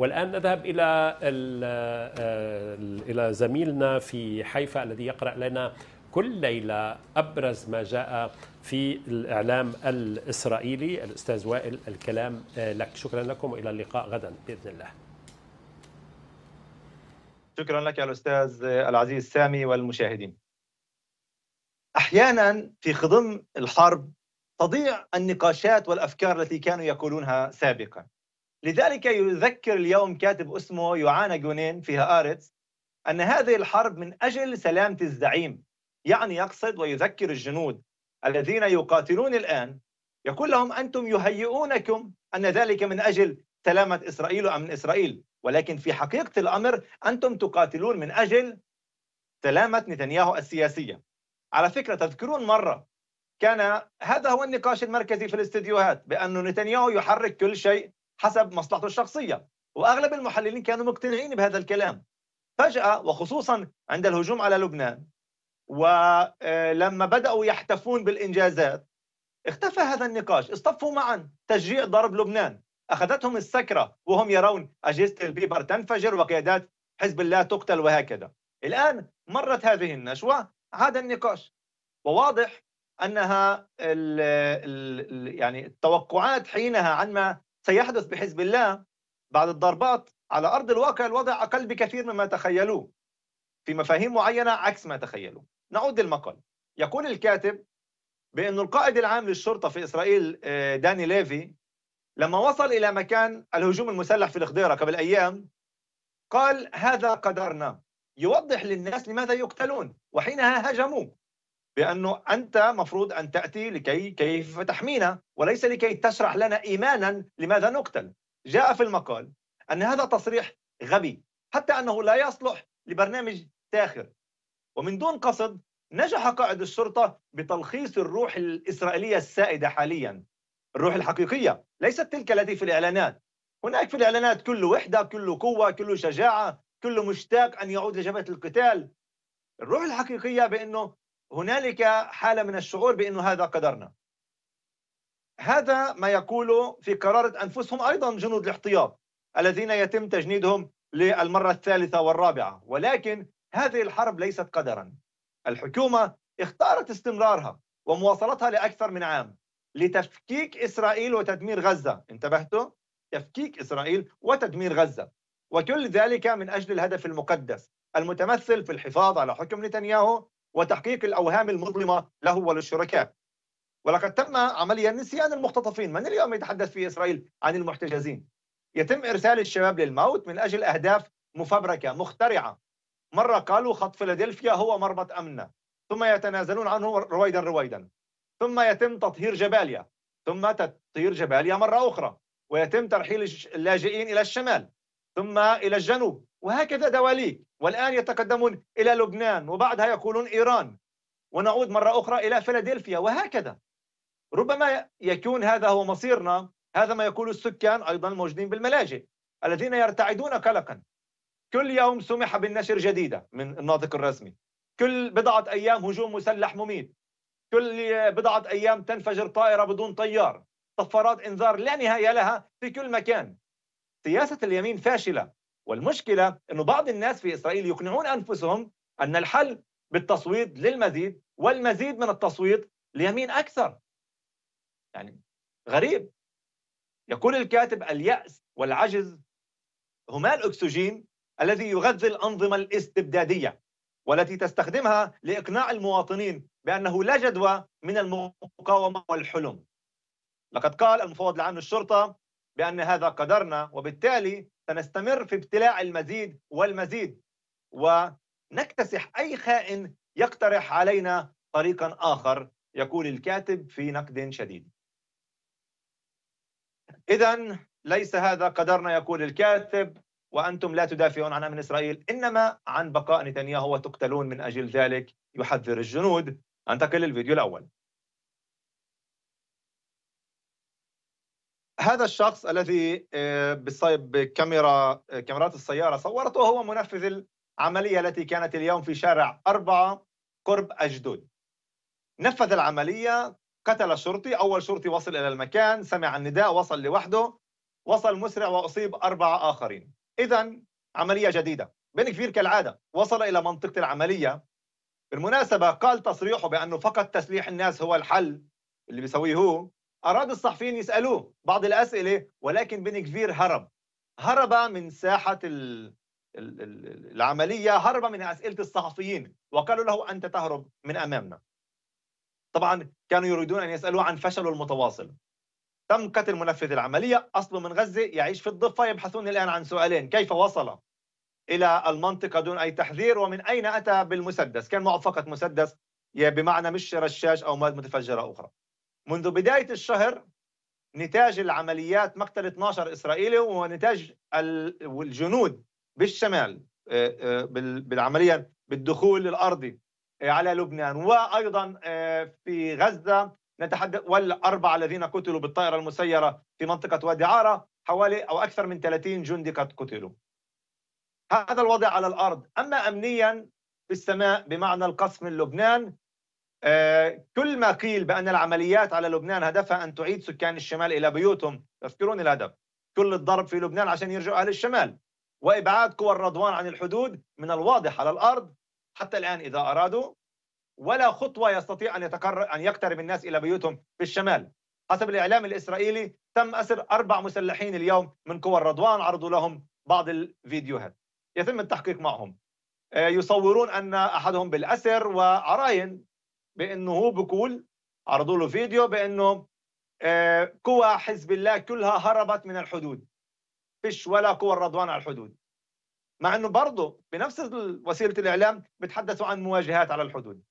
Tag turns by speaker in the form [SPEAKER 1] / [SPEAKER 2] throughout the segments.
[SPEAKER 1] والآن نذهب إلى آه، إلى زميلنا في حيفا الذي يقرأ لنا كل ليلة أبرز ما جاء في الإعلام الإسرائيلي الأستاذ وائل الكلام لك شكرا لكم وإلى اللقاء غدا بإذن الله شكرا لك يا الأستاذ العزيز سامي والمشاهدين أحيانا في خضم الحرب تضيع النقاشات والأفكار التي كانوا يقولونها سابقا لذلك يذكر اليوم كاتب اسمه يوعانا جونين في هآرتس أن هذه الحرب من أجل سلامة الزعيم يعني يقصد ويذكر الجنود الذين يقاتلون الآن يقول لهم أنتم يهيئونكم أن ذلك من أجل سلامة إسرائيل وأمن إسرائيل ولكن في حقيقة الأمر أنتم تقاتلون من أجل سلامة نتنياهو السياسية على فكرة تذكرون مرة كان هذا هو النقاش المركزي في الاستديوهات بأن نتنياهو يحرك كل شيء حسب مصلحته الشخصية وأغلب المحللين كانوا مقتنعين بهذا الكلام فجأة وخصوصا عند الهجوم على لبنان ولما بدأوا يحتفون بالإنجازات اختفى هذا النقاش اصطفوا معا تشجيع ضرب لبنان أخذتهم السكرة وهم يرون أجهزة البيبر تنفجر وقيادات حزب الله تقتل وهكذا الآن مرت هذه النشوة عاد النقاش وواضح أنها ال ال يعني التوقعات حينها عن ما سيحدث بحزب الله بعد الضربات على أرض الواقع الوضع أقل بكثير مما تخيلوه في مفاهيم معينة عكس ما تخيلوه نعود للمقال يقول الكاتب بأن القائد العام للشرطة في إسرائيل آه، داني ليفي لما وصل إلى مكان الهجوم المسلح في الخضيرة قبل أيام قال هذا قدرنا يوضح للناس لماذا يقتلون وحينها هجموه بانه انت مفروض ان تاتي لكي كيف تحمينا وليس لكي تشرح لنا ايمانا لماذا نقتل. جاء في المقال ان هذا تصريح غبي حتى انه لا يصلح لبرنامج تاخر. ومن دون قصد نجح قائد الشرطه بتلخيص الروح الاسرائيليه السائده حاليا. الروح الحقيقيه، ليست تلك التي في الاعلانات. هناك في الاعلانات كل وحده، كل قوه، كل شجاعه، كل مشتاق ان يعود لجبهه القتال. الروح الحقيقيه بانه هنالك حالة من الشعور بأنه هذا قدرنا هذا ما يقوله في قرارة أنفسهم أيضا جنود الاحتياط الذين يتم تجنيدهم للمرة الثالثة والرابعة ولكن هذه الحرب ليست قدرا الحكومة اختارت استمرارها ومواصلتها لأكثر من عام لتفكيك إسرائيل وتدمير غزة انتبهتوا؟ تفكيك إسرائيل وتدمير غزة وكل ذلك من أجل الهدف المقدس المتمثل في الحفاظ على حكم نتنياهو وتحقيق الأوهام المظلمة له وللشركاء ولقد تم عمليا نسيان المختطفين من اليوم يتحدث في إسرائيل عن المحتجزين يتم إرسال الشباب للموت من أجل أهداف مفبركة مخترعة مرة قالوا خط فيلادلفيا هو مربط أمننا ثم يتنازلون عنه رويدا رويدا ثم يتم تطهير جباليا ثم تطهير جباليا مرة أخرى ويتم ترحيل اللاجئين إلى الشمال ثم إلى الجنوب وهكذا دواليك والآن يتقدمون إلى لبنان وبعدها يقولون إيران ونعود مرة أخرى إلى فيلادلفيا وهكذا ربما يكون هذا هو مصيرنا هذا ما يقول السكان أيضا الموجودين بالملاجئ الذين يرتعدون قلقا كل يوم سمح بالنشر جديدة من الناطق الرسمي كل بضعة أيام هجوم مسلح مميت كل بضعة أيام تنفجر طائرة بدون طيار طفرات إنذار لا نهاية لها في كل مكان سياسة اليمين فاشلة والمشكلة أنه بعض الناس في إسرائيل يقنعون أنفسهم أن الحل بالتصويت للمزيد والمزيد من التصويت ليمين أكثر يعني غريب يقول الكاتب اليأس والعجز هما الأكسجين الذي يغذي الأنظمة الاستبدادية والتي تستخدمها لإقناع المواطنين بأنه لا جدوى من المقاومة والحلم لقد قال المفوض العام للشرطة بأن هذا قدرنا وبالتالي سنستمر في ابتلاع المزيد والمزيد ونكتسح أي خائن يقترح علينا طريقا آخر يقول الكاتب في نقد شديد إذا ليس هذا قدرنا يقول الكاتب وأنتم لا تدافعون عن أمن إسرائيل إنما عن بقاء نتنياهو وتقتلون من أجل ذلك يحذر الجنود أنتقل للفيديو الأول هذا الشخص الذي آه، بكاميرا آه، كاميرات السياره صورته هو منفذ العمليه التي كانت اليوم في شارع أربعة قرب اجدود نفذ العمليه قتل شرطي اول شرطي وصل الى المكان سمع النداء وصل لوحده وصل مسرع واصيب اربعه اخرين اذا عمليه جديده بن كفير كالعاده وصل الى منطقه العمليه بالمناسبه قال تصريحه بانه فقط تسليح الناس هو الحل اللي بيسويه هو أراد الصحفيين يسألوه بعض الأسئلة ولكن بن كفير هرب هرب من ساحة العملية هرب من أسئلة الصحفيين وقالوا له أنت تهرب من أمامنا طبعا كانوا يريدون أن يسألوه عن فشله المتواصل تم قتل منفذ العملية أصله من غزة يعيش في الضفة يبحثون الآن عن سؤالين كيف وصل إلى المنطقة دون أي تحذير ومن أين أتى بالمسدس كان معه فقط مسدس بمعنى مش رشاش أو مواد متفجرة أخرى منذ بداية الشهر نتاج العمليات مقتل 12 إسرائيلي ونتاج الجنود بالشمال آه، آه، بالعملية بالدخول الأرضي آه، على لبنان وأيضا في غزة نتحدث والأربعة الذين قتلوا بالطائرة المسيرة في منطقة وادي عارة حوالي أو أكثر من 30 جندي قد قتلوا هذا الوضع على الأرض أما أمنيا في السماء بمعنى القصف من لبنان آه، كل ما قيل بأن العمليات على لبنان هدفها أن تعيد سكان الشمال إلى بيوتهم تذكرون الهدف كل الضرب في لبنان عشان يرجعوا أهل الشمال وإبعاد قوى الرضوان عن الحدود من الواضح على الأرض حتى الآن إذا أرادوا ولا خطوة يستطيع أن, يتقر... أن يقترب الناس إلى بيوتهم في الشمال حسب الإعلام الإسرائيلي تم أسر أربع مسلحين اليوم من قوى الرضوان عرضوا لهم بعض الفيديوهات يتم التحقيق معهم آه، يصورون أن أحدهم بالأسر وعراين بانه هو بقول عرضوا له فيديو بانه آه، قوى حزب الله كلها هربت من الحدود فيش ولا قوى الرضوان على الحدود مع انه برضه بنفس وسيله الاعلام بتحدثوا عن مواجهات على الحدود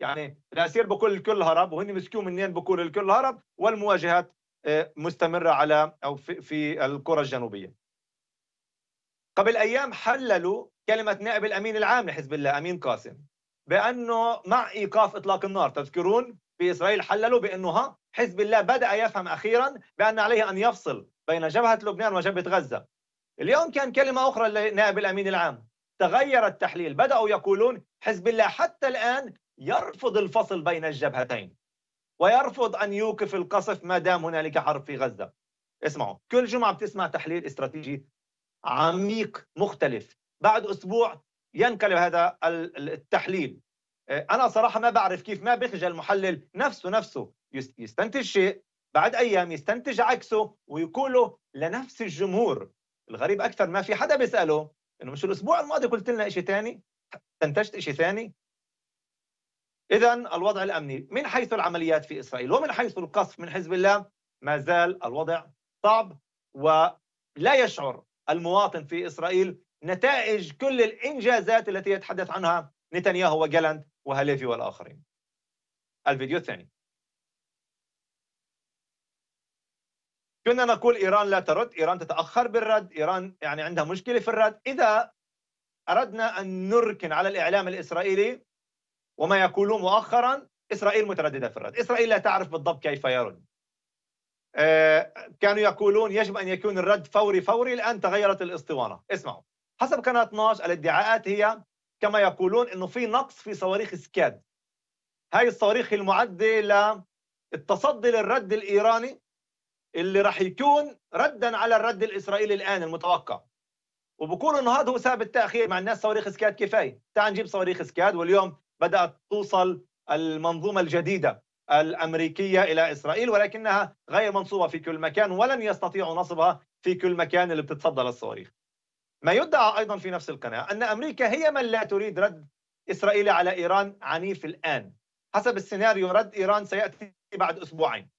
[SPEAKER 1] يعني الاسير بكل الكل هرب وهن مسكوه منين بكل الكل هرب والمواجهات آه، مستمره على او في, في القرى الجنوبيه قبل ايام حللوا كلمه نائب الامين العام لحزب الله امين قاسم بانه مع ايقاف اطلاق النار تذكرون في اسرائيل حللوا بانه ها حزب الله بدا يفهم اخيرا بان عليه ان يفصل بين جبهه لبنان وجبهه غزه اليوم كان كلمه اخرى لنائب الامين العام تغير التحليل بداوا يقولون حزب الله حتى الان يرفض الفصل بين الجبهتين ويرفض ان يوقف القصف ما دام هنالك حرب في غزه اسمعوا كل جمعه بتسمع تحليل استراتيجي عميق مختلف بعد اسبوع ينقلب هذا التحليل آه، انا صراحه ما بعرف كيف ما بيخجل المحلل نفسه نفسه يستنتج شيء بعد ايام يستنتج عكسه ويقوله لنفس الجمهور الغريب اكثر ما في حدا بيساله انه مش الاسبوع الماضي قلت لنا شيء ثاني استنتجت شيء ثاني اذا الوضع الامني من حيث العمليات في اسرائيل ومن حيث القصف من حزب الله ما زال الوضع صعب ولا يشعر المواطن في اسرائيل نتائج كل الإنجازات التي يتحدث عنها نتنياهو وجالاند وهليفي والآخرين الفيديو الثاني كنا نقول إيران لا ترد إيران تتأخر بالرد إيران يعني عندها مشكلة في الرد إذا أردنا أن نركن على الإعلام الإسرائيلي وما يقولون مؤخرا إسرائيل مترددة في الرد إسرائيل لا تعرف بالضبط كيف يرد آه، كانوا يقولون يجب أن يكون الرد فوري فوري الآن تغيرت الإسطوانة اسمعوا حسب قناه 12 الادعاءات هي كما يقولون انه في نقص في صواريخ سكاد هاي الصواريخ المعده للتصدي للرد الايراني اللي راح يكون ردا على الرد الاسرائيلي الان المتوقع وبقولوا انه هذا هو سبب التاخير مع الناس صواريخ سكاد كفايه تعال نجيب صواريخ سكاد واليوم بدات توصل المنظومه الجديده الامريكيه الى اسرائيل ولكنها غير منصوبه في كل مكان ولن يستطيعوا نصبها في كل مكان اللي بتتصدى للصواريخ ما يدعى أيضا في نفس القناة أن أمريكا هي من لا تريد رد إسرائيل على إيران عنيف الآن حسب السيناريو رد إيران سيأتي بعد أسبوعين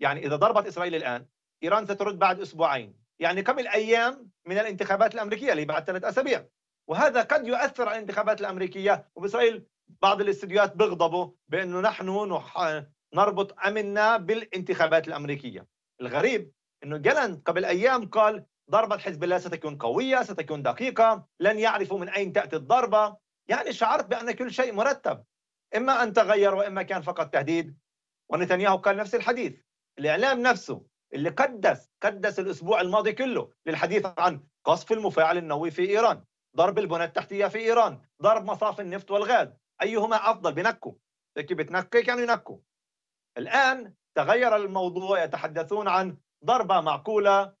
[SPEAKER 1] يعني إذا ضربت إسرائيل الآن إيران سترد بعد أسبوعين يعني كم الأيام من الانتخابات الأمريكية اللي بعد ثلاث أسابيع وهذا قد يؤثر على الانتخابات الأمريكية وبإسرائيل بعض الاستديوهات بيغضبوا بأنه نحن نح... نربط أمننا بالانتخابات الأمريكية الغريب أنه جلن قبل أيام قال ضربة حزب الله ستكون قوية ستكون دقيقة لن يعرفوا من أين تأتي الضربة يعني شعرت بأن كل شيء مرتب إما أن تغير وإما كان فقط تهديد ونتنياهو قال نفس الحديث الإعلام نفسه اللي قدس قدس الأسبوع الماضي كله للحديث عن قصف المفاعل النووي في إيران ضرب البنى التحتية في إيران ضرب مصافي النفط والغاز أيهما أفضل بنكو كيف بتنكي كانوا ينكو الآن تغير الموضوع يتحدثون عن ضربة معقولة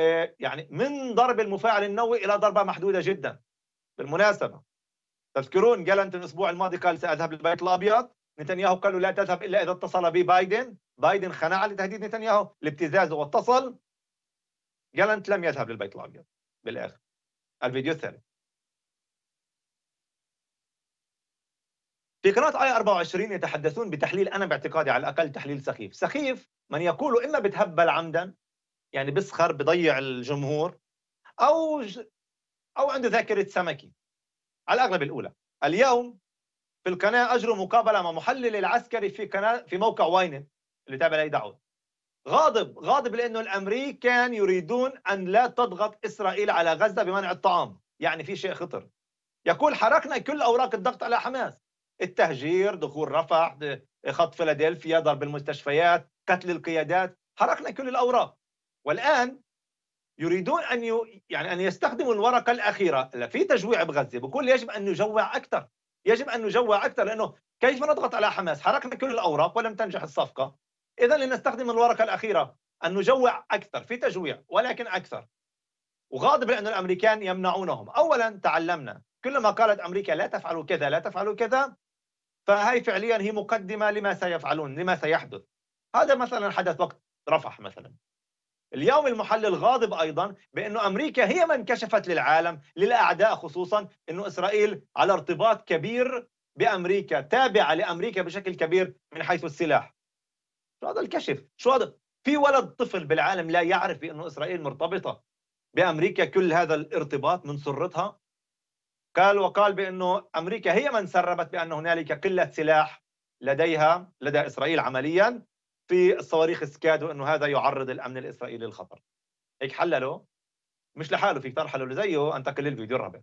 [SPEAKER 1] آه، يعني من ضرب المفاعل النووي الى ضربه محدوده جدا بالمناسبه تذكرون جالنت الاسبوع الماضي قال ساذهب للبيت الابيض نتنياهو قال له لا تذهب الا اذا اتصل بي بايدن بايدن خنع لتهديد نتنياهو لابتزازه واتصل جالنت لم يذهب للبيت الابيض بالاخر الفيديو الثالث في قناة آي 24 يتحدثون بتحليل أنا باعتقادي على الأقل تحليل سخيف سخيف من يقول إما بتهبل عمدا يعني بسخر بضيع الجمهور او او عنده ذاكره سمكي على الاغلب الاولى اليوم في القناه اجروا مقابله مع محلل العسكري في قناه في موقع واينت اللي تابع لي دعوه غاضب غاضب لانه الامريكان يريدون ان لا تضغط اسرائيل على غزه بمنع الطعام يعني في شيء خطر يقول حركنا كل اوراق الضغط على حماس التهجير دخول رفح خط فيلادلفيا ضرب المستشفيات قتل القيادات حركنا كل الاوراق والآن يريدون أن يو يعني أن يستخدموا الورقة الأخيرة في تجويع بغزة بقول يجب أن نجوع أكثر يجب أن نجوع أكثر لأنه كيف نضغط على حماس حرقنا كل الأوراق ولم تنجح الصفقة إذا لنستخدم الورقة الأخيرة أن نجوع أكثر في تجويع ولكن أكثر وغاضب لأن الأمريكان يمنعونهم أولا تعلمنا كلما قالت أمريكا لا تفعلوا كذا لا تفعلوا كذا فهي فعليا هي مقدمة لما سيفعلون لما سيحدث هذا مثلا حدث وقت رفح مثلا اليوم المحلل غاضب أيضا بأنه أمريكا هي من كشفت للعالم للأعداء خصوصا أنه إسرائيل على ارتباط كبير بأمريكا تابعة لأمريكا بشكل كبير من حيث السلاح شو هذا الكشف شو هذا في ولد طفل بالعالم لا يعرف بأنه إسرائيل مرتبطة بأمريكا كل هذا الارتباط من سرتها قال وقال بأنه أمريكا هي من سربت بأن هنالك قلة سلاح لديها لدى إسرائيل عمليا في الصواريخ سكاد وانه هذا يعرض الامن الاسرائيلي للخطر هيك حلله مش لحاله في كثير حلله زيه انتقل للفيديو الرابع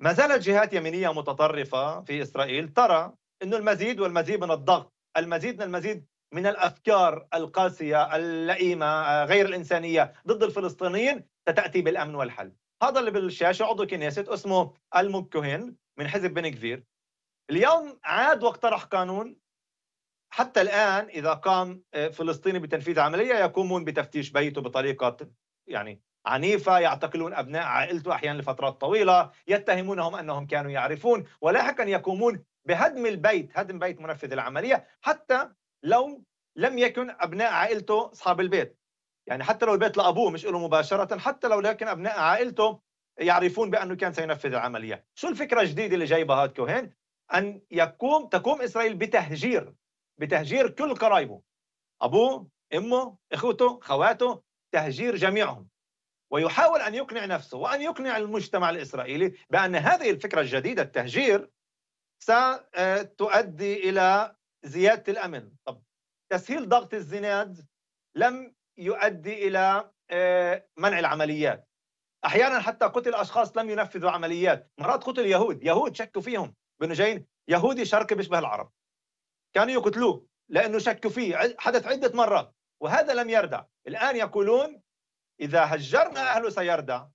[SPEAKER 1] ما زالت جهات يمينيه متطرفه في اسرائيل ترى انه المزيد والمزيد من الضغط المزيد من المزيد من الافكار القاسيه اللئيمه غير الانسانيه ضد الفلسطينيين ستاتي بالامن والحل هذا اللي بالشاشه عضو كنيست اسمه المكوهن من حزب بن كفير اليوم عاد واقترح قانون حتى الآن إذا قام آه، فلسطيني بتنفيذ عملية يقومون بتفتيش بيته بطريقة يعني عنيفة يعتقلون أبناء عائلته أحيانا لفترات طويلة يتهمونهم أنهم كانوا يعرفون ولاحقا يقومون بهدم البيت هدم بيت منفذ العملية حتى لو لم يكن أبناء عائلته أصحاب البيت يعني حتى لو البيت لأبوه مش له مباشرة حتى لو لكن أبناء عائلته يعرفون بأنه كان سينفذ العملية شو الفكرة الجديدة اللي جايبها هاد كوهين أن يقوم تقوم إسرائيل بتهجير بتهجير كل قرايبه أبوه أمه إخوته خواته تهجير جميعهم ويحاول أن يقنع نفسه وأن يقنع المجتمع الإسرائيلي بأن هذه الفكرة الجديدة التهجير ستؤدي آه، إلى زيادة الأمن طب تسهيل ضغط الزناد لم يؤدي إلى آه، منع العمليات أحيانا حتى قتل أشخاص لم ينفذوا عمليات مرات قتل يهود يهود شكوا فيهم بنجين يهودي شرقي بيشبه العرب كانوا يقتلوه لأنه شكوا فيه حدث عدة مرات وهذا لم يردع الآن يقولون إذا هجرنا أهله سيردع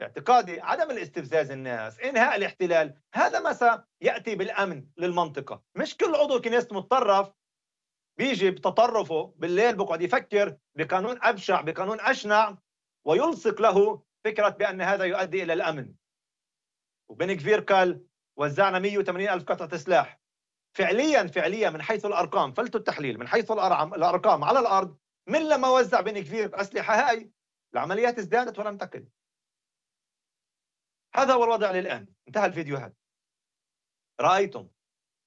[SPEAKER 1] باعتقادي عدم الاستفزاز الناس انهاء الاحتلال هذا ما سيأتي بالأمن للمنطقة مش كل عضو كنيست متطرف بيجي بتطرفه بالليل بقعد يفكر بقانون أبشع بقانون أشنع ويلصق له فكرة بأن هذا يؤدي إلى الأمن وبن كفير قال وزعنا 180 ألف قطعة سلاح فعليا فعليا من حيث الأرقام فلت التحليل من حيث الأرقام على الأرض من لما وزع بن كفير أسلحة هاي العمليات ازدادت ولم تقل هذا هو الوضع للآن انتهى الفيديو هذا رأيتم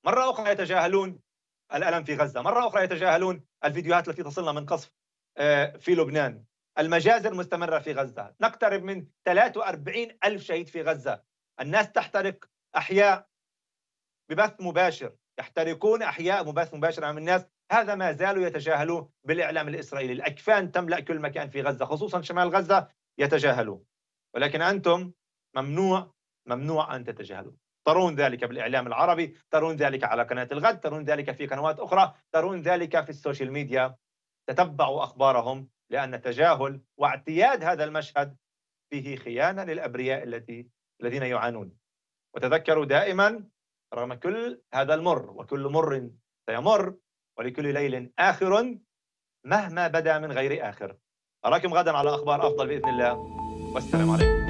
[SPEAKER 1] مرة أخرى يتجاهلون الألم في غزة مرة أخرى يتجاهلون الفيديوهات التي تصلنا من قصف آه، في لبنان المجازر مستمرة في غزة نقترب من 43 ألف شهيد في غزة الناس تحترق أحياء ببث مباشر يحترقون أحياء ببث مباشر أمام الناس هذا ما زالوا يتجاهلون بالإعلام الإسرائيلي الأكفان تملأ كل مكان في غزة خصوصا شمال غزة يتجاهلون ولكن أنتم ممنوع ممنوع أن تتجاهلون ترون ذلك بالإعلام العربي ترون ذلك على قناة الغد ترون ذلك في قنوات أخرى ترون ذلك في السوشيال ميديا تتبعوا أخبارهم لأن تجاهل واعتياد هذا المشهد فيه خيانة للأبرياء التي الذين يعانون وتذكروا دائما رغم كل هذا المر وكل مر سيمر ولكل ليل آخر مهما بدا من غير آخر أراكم غدا على أخبار أفضل بإذن الله والسلام عليكم